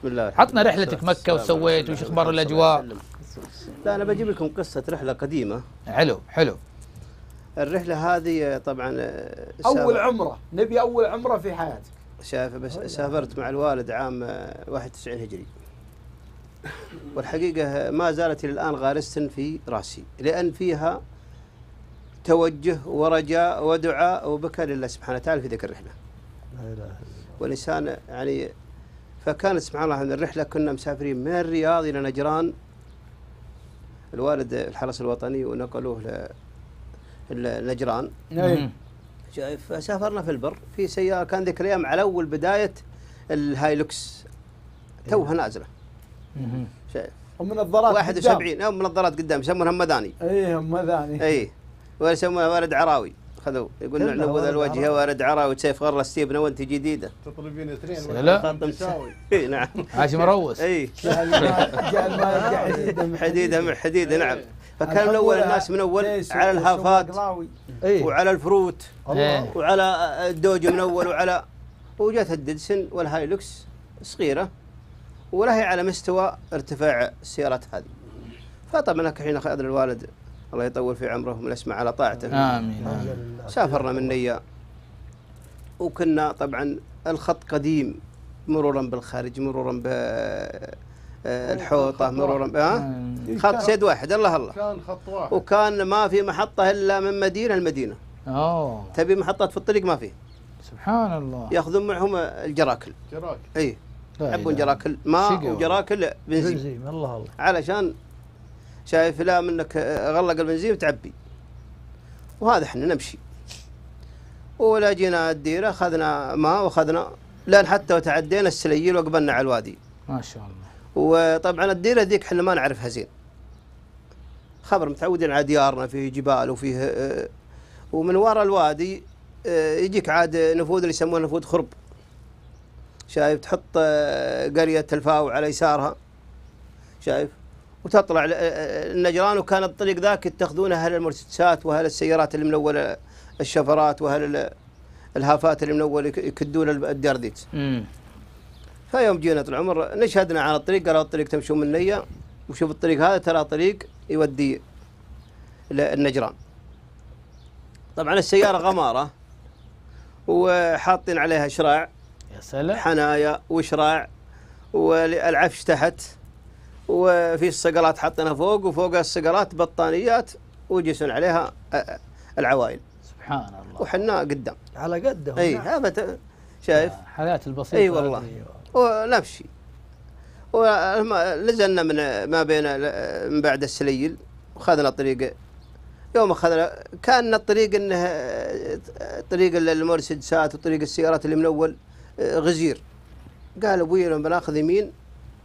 بسم الله عطنا رحلتك مكة وسويت وش اخبار الاجواء لا انا بجيب لكم قصة رحلة قديمة حلو حلو الرحلة هذه طبعا آه، اول عمرة نبي اول عمرة في حياتك شايف بس سافرت مع الوالد عام 91 آه، هجري والحقيقة آه، ما زالت إلى الآن غارسة في رأسي لأن فيها توجه ورجاء ودعاء وبكى لله سبحانه وتعالى في ذيك الرحلة لا إله إلا الله والإنسان يعني فكانت سبحان الله من الرحلة كنا مسافرين من الرياض إلى نجران الوالد الحرس الوطني ونقلوه لنجران نعم. شايف فسافرنا في البر في سيارة كان ذيك الأيام على أول بداية الهايلوكس توها نازلة شايف ومنظارات 71 او منظرات قدام يسمونها همذاني اي همذاني اي ويسمونها والد ولد عراوي خذوا يقول نعلو ذا الوجه وارد عرا وسيف غره ستيب وانت جديده تطلبين اثنين لا اي نعم عاش مروس اي حديده من حديده نعم إيه. فكان من اول الناس من اول على الهافات إيه. وعلى الفروت إيه. وعلى آه، الدوج من اول وعلى وجت الديدسن والهايلوكس صغيره ولا هي على مستوى ارتفاع السيارات هذه فطبعا الحين اخذنا الوالد الله يطول في عمرهم ونسمع على طاعته آمين, آمين. سافرنا من نيا وكنا طبعا الخط قديم مرورا بالخارج مرورا بالحوطة آه، مرورا ب... آه؟ خط سيد واحد الله الله كان خط واحد وكان ما في محطة إلا من مدينة لمدينة أوه تبي محطة في الطريق ما في سبحان الله ياخذون معهم الجراكل جراكل اي يحبون جراكل ماء وجراكل بنزين الله الله علشان شايف لا منك آه، غلق البنزين وتعبي وهذا احنا نمشي ولا جينا الديرة أخذنا ماء وأخذنا لأن حتى وتعدينا السليل وقبلنا على الوادي ما شاء الله وطبعا الديرة ذيك احنا ما نعرفها زين خبر متعودين على ديارنا فيه جبال وفيه آه، ومن وراء الوادي آه، يجيك عاد نفوذ اللي يسمونه نفوذ خرب شايف تحط قرية الفاو على يسارها شايف وتطلع النجران وكان الطريق ذاك يتخذونه اهل المرسيدسات واهل السيارات اللي اول الشفرات واهل الهافات اللي اول يكدون الدرديت. فيوم جينا طول العمر نشهدنا على الطريق قالوا الطريق تمشون من ليا وشوف الطريق هذا ترى طريق يودي للنجران. طبعا السياره غماره وحاطين عليها شراع يا سلام حنايا وشراع والعفش تحت وفي الصقلات حطينا فوق وفوق الصقلات بطانيات وجسون عليها العوائل سبحان الله وحنا قدام على قدهم اي نعم. هذا شايف نعم، حياة البسيطة اي والله ونمشي ونزلنا من ما بين من بعد السليل وخذنا طريق يوم اخذنا كان الطريق انه طريق المرسيدسات وطريق السيارات اللي من اول آه، غزير قال ابوي لو بناخذ يمين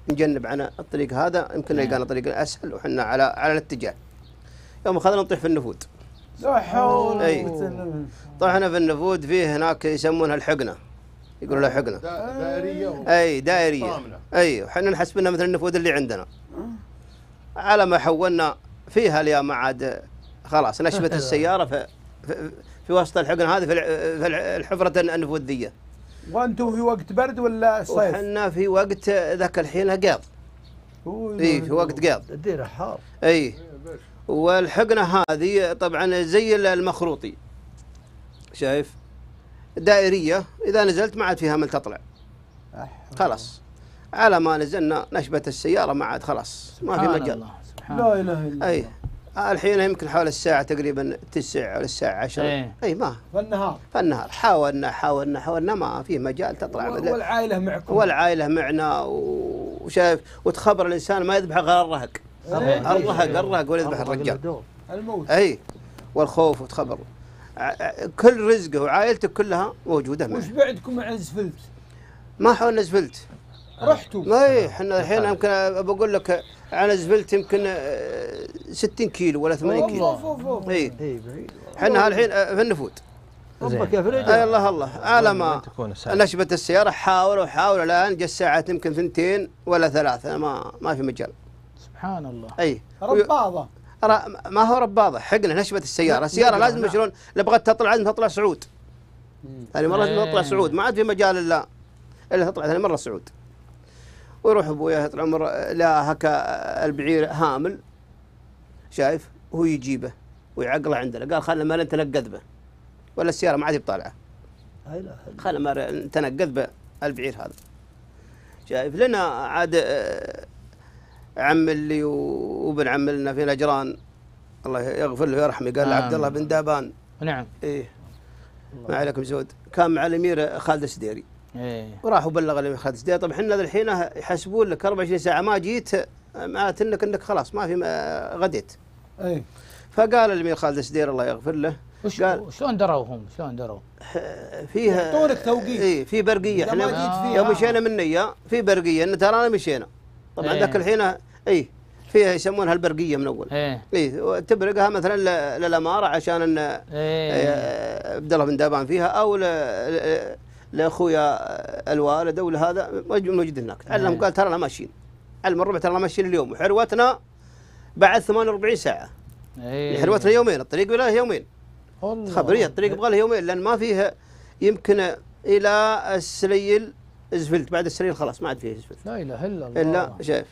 نجنب عن الطريق هذا يمكن نلقى نعم. طريق اسهل وحنا على على الاتجاه يوم اخذنا نطيح في النفود لا حول طحنا في النفود فيه هناك يسمونها الحقنه يقولوا آه. لها حقنه دائريه اي دائريه اي وحنا نحسب انها مثل النفود اللي عندنا آه. على ما حولنا فيها اليا ما عاد خلاص نشبت السياره في, في, في وسط الحقنه هذه في الحفره النفوذيه وانتم في وقت برد ولا صيف؟ وحنا في وقت ذاك الحين قيض. اي إيه، في وقت قيض. الديره حار اي والحقنه هذه طبعا زي المخروطي شايف دائريه اذا نزلت ما عاد فيها من تطلع خلاص على ما نزلنا نشبت السياره ما عاد خلاص ما في مجال الله. لا اله الا إيه. الله آه، الحين يمكن حول الساعة تقريبا 9 ولا الساعة 10 ايه. اي ما فالنهار فالنهار حاولنا حاولنا حاولنا ما في مجال تطلع والعائلة معكم والعائلة معنا وشايف وتخبر الإنسان ما يذبح غير الرهق إيه. الرهق الرهق ولا يذبح الرجال الموت اي والخوف وتخبر كل رزقه وعائلته كلها موجودة معه وش بعدكم عن زفلت؟ ما حولنا زفلت آه. رحتوا اي احنا الحين يمكن بقول لك على زفلت يمكن 60 آه، كيلو ولا 80 كيلو اي بعيد احنا الحين آه، في النفود ربك يا فريد الله الله على ما نشبت السياره حاول وحاول الان جا الساعه يمكن ثنتين ولا ثلاثه ما ما في مجال سبحان الله اي رباضه ما هو رباضه حقنا نشبت السياره السياره لازم شلون لو بغت تطلع لازم تطلع سعود ثاني يعني مره لازم تطلع سعود إيه. ما عاد في مجال الا الا تطلع ثاني مره سعود ويروح ابويا عمر لا هكا البعير هامل شايف هو يجيبه ويعقله عندنا قال خلنا ما نتنقذ به ولا السياره ما عاد بطالعه خلنا ما نتنقذ به البعير هذا شايف لنا عاد آه، عم اللي وابن عم لنا في نجران الله يغفر له ويرحمه قال آه. عبد الله بن دابان نعم ايه ما عليكم زود كان مع الامير خالد السديري إيه. وراح وبلغ الامير خالد سديه طب احنا الحين يحسبون لك 24 ساعه ما جيت معناته انك انك خلاص ما في غديت. اي فقال الامير خالد السدير الله يغفر له وش قال شلون دروا هم؟ شلون دروا؟ فيها طولك توقيت اي في برقيه احنا آه. يوم مشينا من نيا في برقيه ان ترانا مشينا طبعا ايه. ذاك الحين اي فيها يسمونها البرقيه من اول اي ايه تبرقها مثلا للاماره عشان ان إيه. إيه، عبد ايه. الله بن دابان فيها او لاخويا الوالد ولا هذا موجود هناك علم قال ترى ماشيين علم الربع ترى ماشيين اليوم وحروتنا بعد 48 ساعه أيه. يعني حروتنا يومين الطريق بلا يومين خبريه الطريق يبغى له يومين لان ما فيها يمكن الى السليل زفلت بعد السليل خلاص ما عاد فيه زفلت لا اله الا الله الا شايف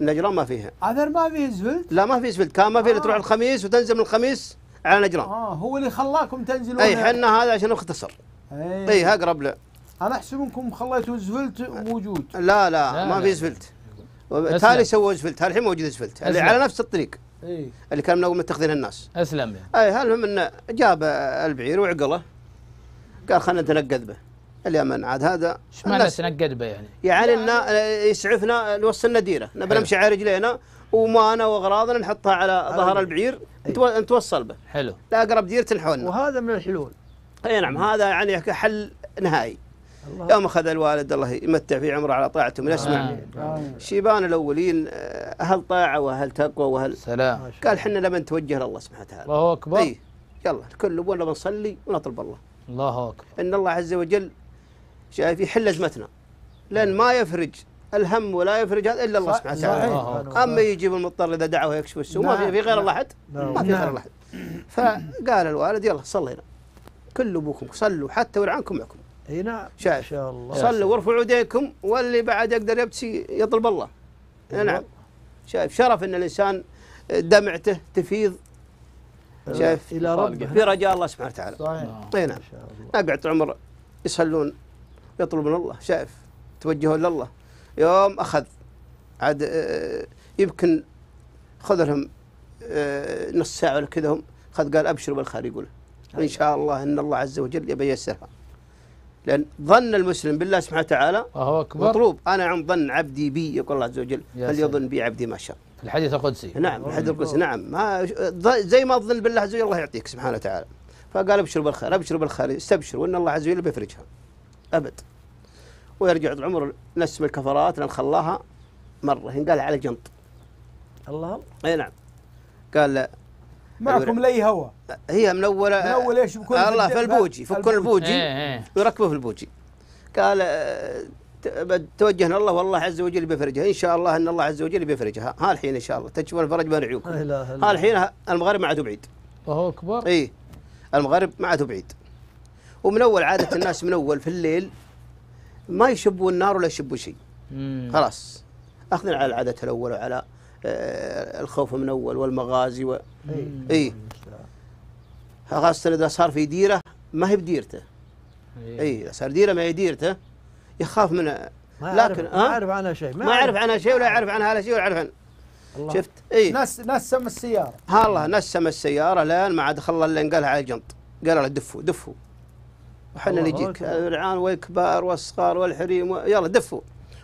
النجران ما فيها عذر ما فيه زفلت لا ما فيه زفلت كان ما فيه آه. تروح الخميس وتنزل من الخميس على نجران اه هو اللي خلاكم تنزلون اي حنا هذا عشان نختصر اي إيه، اقرب له انا احسب انكم خليتوا زفلت موجود لا لا, لا ما لا. في زفلت تالي سووا زفلت الحين موجود زفلت اللي على نفس الطريق اي اللي كان من اول متخذين الناس اسلم يعني اي المهم انه جاب البعير وعقله قال خلينا نتنقذ به اليمن عاد هذا ايش معنى نتنقذ به يعني؟ يعني انه يعني يسعفنا يوصلنا ديره نبي نمشي على رجلينا ومانا واغراضنا نحطها على ظهر البعير إيه. نتوصل به حلو لاقرب ديره تنحولنا وهذا من الحلول اي نعم هذا يعني حل نهائي الله يوم اخذ الوالد الله يمتع في عمره على طاعته ونسمع شيبان الاولين آه، اهل طاعه واهل تقوى واهل سلام قال احنا لما نتوجه لله سبحانه وتعالى الله اكبر اي يلا الكل ابونا بنصلي ونطلب الله الله اكبر ان الله عز وجل شايف يحل ازمتنا لان ما يفرج الهم ولا يفرج هذا الا الله سبحانه وتعالى اما يجيب المضطر اذا دعوه ويكشف السوء ما في غير نعم، الله احد نعم. ما في غير نعم. الله احد فقال الوالد يلا صلينا كل ابوكم صلوا حتى ورعانكم معكم اي نعم شايف شاء الله صلوا وارفعوا يديكم واللي بعد يقدر يبتسي يطلب الله أيوة. نعم شايف شرف ان الانسان آه، دمعته تفيض أيوة. شايف الى ربه في رجاء الله سبحانه وتعالى صحيح اي نعم شاء الله العمر يصلون يطلبون الله شايف توجهون لله يوم اخذ عاد آه، يمكن خذ لهم آه، نص ساعه ولا كذا هم خذ قال ابشروا بالخير يقول إن شاء الله أن الله عز وجل يبي يسرها لأن ظن المسلم بالله سبحانه وتعالى وهو أكبر مطلوب أنا عن ظن عبدي بي يقول الله عز وجل هل يظن بي عبدي ما شاء الحديث القدسي نعم الحديث القدسي نعم ما زي ما تظن بالله عز وجل الله يعطيك سبحانه وتعالى فقال ابشر بالخير ابشر بالخير استبشر وان الله عز وجل بيفرجها ابد ويرجع العمر نسم الكفرات لان خلاها مره قال على جنط الله اي نعم قال معكم لي هواء هي من اول من اول ايش بكل آه، الله في البوجي يفكون البوجي ويركبه إيه، إيه. في البوجي قال آه، توجهنا الله والله عز وجل بيفرجها ان شاء الله ان الله عز وجل بيفرجها ها الحين ان شاء الله تشوف الفرج بين عيوبكم ها الحين المغرب ما عاد بعيد الله اكبر اي المغرب ما عاد بعيد ومن اول عاده الناس من اول في الليل ما يشبوا النار ولا يشبوا شيء خلاص اخذنا على العاده الاول وعلى آه، الخوف من اول والمغازي و... اي إيه. خاصه اذا صار في ديره ما هي بديرته اي إيه، اذا صار ديره ما هي ديرته يخاف من ما لكن ما يعرف عنها شيء ما يعرف عنها شيء ولا يعرف عنها شيء ولا يعرف عنها الله. شفت اي نس نسم السياره الله نسم السياره لان ما عاد خلى الا قالها على الجنط قال له دفوا دفوا وحنا نجيك العان والكبار والصغار والحريم و... يلا دفوا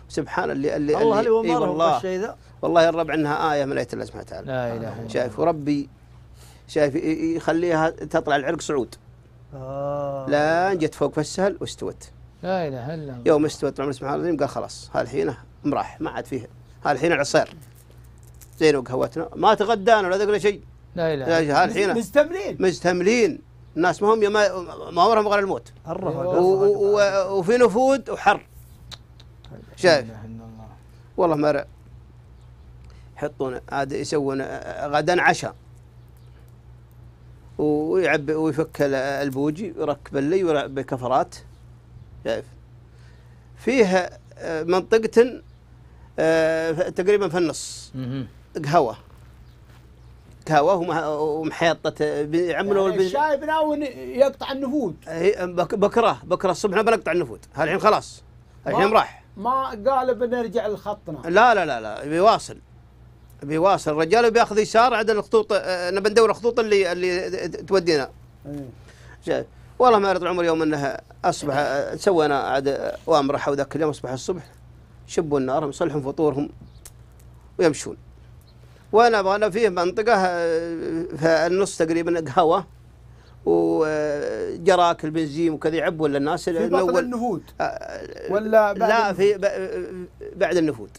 سبحان اللي اللي الله اللي, اللي والله الشيء ذا والله الرب عنها آية من آية الله سبحانه وتعالى لا إله إلا الله شايف وربي شايف يخليها تطلع العرق صعود آه لا جت فوق فالسهل واستوت لا إله إلا الله يوم استوت العمر سبحانه الله قال خلاص هالحين مراح ما عاد فيه هالحين العصير زين وقهوتنا ما تغدانا ولا ذقنا شيء لا إله إلا الله هالحين مستملين مستملين الناس ما هم ما, ما غير الموت وفي نفود وحر شايف والله مرع يحطون عاد يسوون غدا عشاء ويعبي ويفك البوجي ويركب اللي بكفرات شايف فيه آه، منطقة آه، تقريبا في النص قهوة قهوة ومحيطة يعملوا يعني شايف ناوي يقطع النفوذ إيه، بكره بكره الصبح بنقطع النفوذ الحين خلاص الحين راح ما قال بنرجع لخطنا لا لا لا لا بيواصل بيواصل الرجال بياخذ يسار عند الخطوط آه، نبي ندور الخطوط اللي اللي تودينا ايه. والله ما يرضى العمر يوم انه اصبح آه، سوينا عاد اوامر حو ذاك اليوم اصبح الصبح شبوا النار يصلحون فطورهم ويمشون وانا ابغى انا فيه منطقه آه، في النص تقريبا قهوه وجراك البنزين وكذا يعب ولا الناس في بطن النفود آه، ولا بعد لا في بعد النفود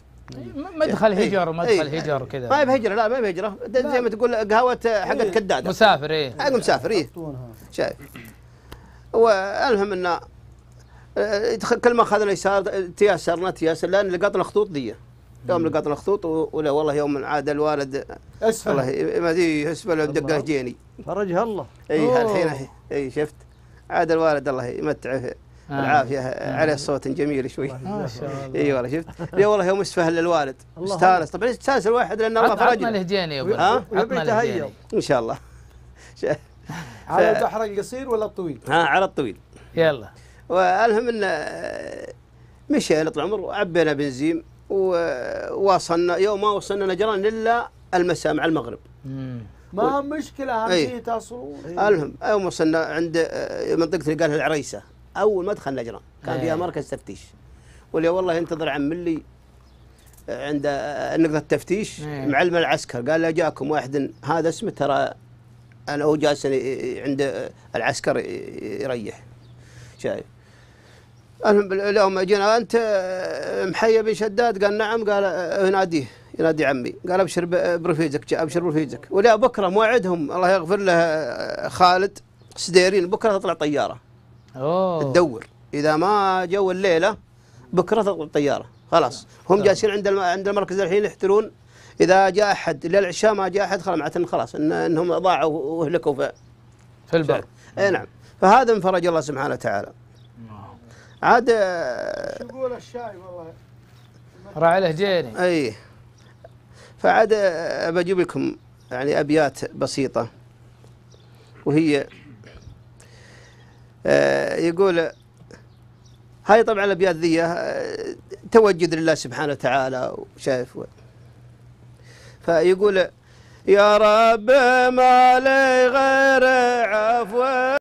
مدخل هجر مدخل ايه هجر إيه، إيه. كذا ما هي بهجره لا ما هي بهجره زي ما تقول قهوه حقت ايه كداده مسافر ايه حق مسافر ايه شايف والمهم انه آه، كل ما اخذنا يسار تياسرنا تياسر لان لقطنا خطوط ديه يوم لقط الخطوط ولا والله يوم عاد الوالد اسفل والله ما ادري اسفل دقه جيني فرجها الله اي الحين اي شفت عاد الوالد الله يمتعه آه. العافيه آه. عليه صوت جميل شوي ما شاء الله اي والله شفت اي والله يوم اسفه للوالد استانس طبعا استانس الواحد لان الله فرجه عطنا الهديين يا ابو ها عطنا ان شاء الله على البحر القصير ولا الطويل؟ ها على الطويل يلا والهم ان آه، مشي طول عمر وعبينا بنزيم ووصلنا يوم ما وصلنا نجران الا المساء مع المغرب مم. ما و... مشكله اهم إيه. شيء تصلون إيه. المهم يوم وصلنا عند آه، منطقه اللي قالها العريسه اول ما دخل نجران كان إيه. فيها مركز تفتيش واللي والله ينتظر عم اللي آه، عند آه، نقطه التفتيش معلم العسكر قال له جاكم واحد هذا اسمه ترى انا هو جالس عند العسكر يريح شايف اليوم جينا انت آه، محيى بن شداد قال نعم قال آه، يناديه ينادي عمي قال ابشر آه، برفيجك ابشر برفيزك ولا بكره موعدهم الله يغفر له خالد سديرين بكره تطلع طياره اوه تدور اذا ما جو الليله بكره تطلع طياره خلاص هم جالسين عند عند المركز الحين يحترون اذا جاء احد الى العشاء ما جاء احد خلاص معناته خلاص إن انهم ضاعوا واهلكوا في في البر اي نعم فهذا من فرج الله سبحانه وتعالى عاد يقول آه، الشاي والله راعي جيري اي فعاد آه، بجيب لكم يعني ابيات بسيطه وهي آه، يقول هاي طبعا الابيات ذي توجد لله سبحانه وتعالى وشايف فيقول يا رب ما لي غير عفو